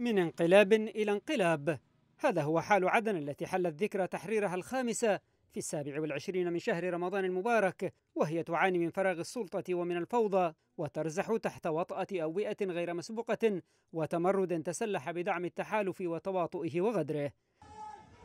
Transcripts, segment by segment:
من انقلاب إلى انقلاب هذا هو حال عدن التي حلت ذكرى تحريرها الخامسة في السابع والعشرين من شهر رمضان المبارك وهي تعاني من فراغ السلطة ومن الفوضى وترزح تحت وطأة أوئة غير مسبوقة وتمرد تسلح بدعم التحالف وتواطئه وغدره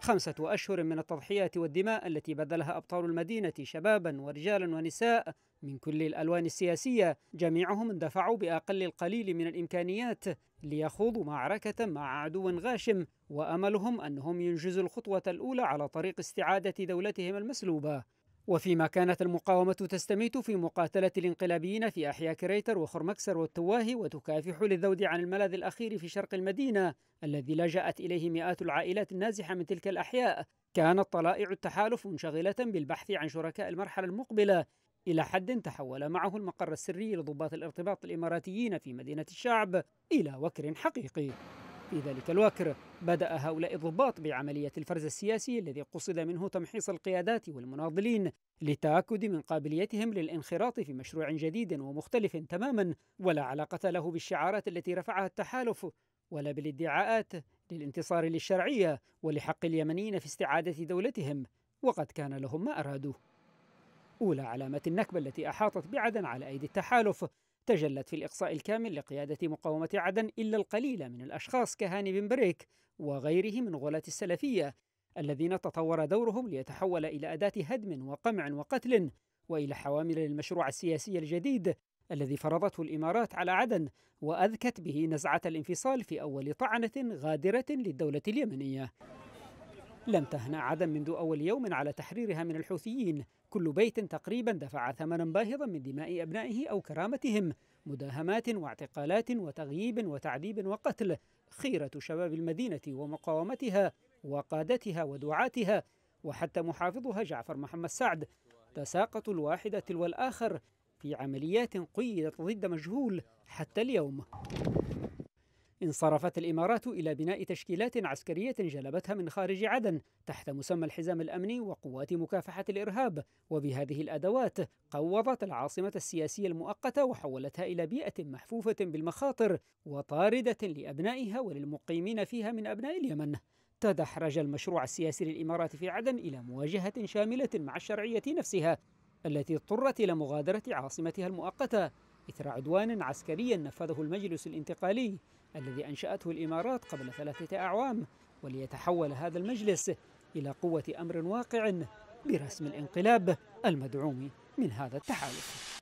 خمسة أشهر من التضحيات والدماء التي بذلها أبطال المدينة شبابا ورجالا ونساء من كل الألوان السياسية جميعهم اندفعوا بأقل القليل من الإمكانيات ليخوضوا معركة مع عدو غاشم وأملهم أنهم ينجزوا الخطوة الأولى على طريق استعادة دولتهم المسلوبة وفيما كانت المقاومة تستميت في مقاتلة الانقلابيين في أحياء كريتر وخرمكسر والتواهي وتكافح للذود عن الملاذ الأخير في شرق المدينة الذي لجأت إليه مئات العائلات النازحة من تلك الأحياء كانت طلائع التحالف منشغلة بالبحث عن شركاء المرحلة المقبلة إلى حد تحول معه المقر السري لضباط الارتباط الإماراتيين في مدينة الشعب إلى وكر حقيقي في ذلك الوكر بدأ هؤلاء الضباط بعملية الفرز السياسي الذي قصد منه تمحيص القيادات والمناضلين للتأكد من قابليتهم للانخراط في مشروع جديد ومختلف تماما ولا علاقة له بالشعارات التي رفعها التحالف ولا بالادعاءات للانتصار للشرعية ولحق اليمنيين في استعادة دولتهم وقد كان لهم ما أرادوه أولى علامات النكبة التي أحاطت بعدن على أيدي التحالف تجلت في الإقصاء الكامل لقيادة مقاومة عدن إلا القليل من الأشخاص كهاني بن بريك وغيره من غلاة السلفية الذين تطور دورهم ليتحول إلى أداة هدم وقمع وقتل وإلى حوامل المشروع السياسي الجديد الذي فرضته الإمارات على عدن وأذكت به نزعة الانفصال في أول طعنة غادرة للدولة اليمنية لم تهنأ عدن منذ أول يوم على تحريرها من الحوثيين كل بيت تقريبا دفع ثمنا باهظا من دماء أبنائه أو كرامتهم مداهمات واعتقالات وتغييب وتعذيب وقتل خيرة شباب المدينة ومقاومتها وقادتها ودعاتها وحتى محافظها جعفر محمد سعد تساقط الواحد تلو الآخر في عمليات قيدت ضد مجهول حتى اليوم انصرفت الإمارات إلى بناء تشكيلات عسكرية جلبتها من خارج عدن تحت مسمى الحزام الأمني وقوات مكافحة الإرهاب وبهذه الأدوات قوضت العاصمة السياسية المؤقتة وحولتها إلى بيئة محفوفة بالمخاطر وطاردة لأبنائها وللمقيمين فيها من أبناء اليمن تدحرج المشروع السياسي للإمارات في عدن إلى مواجهة شاملة مع الشرعية نفسها التي اضطرت إلى مغادرة عاصمتها المؤقتة إثر عدوان عسكري نفذه المجلس الانتقالي الذي أنشأته الإمارات قبل ثلاثة أعوام وليتحول هذا المجلس إلى قوة أمر واقع برسم الانقلاب المدعوم من هذا التحالف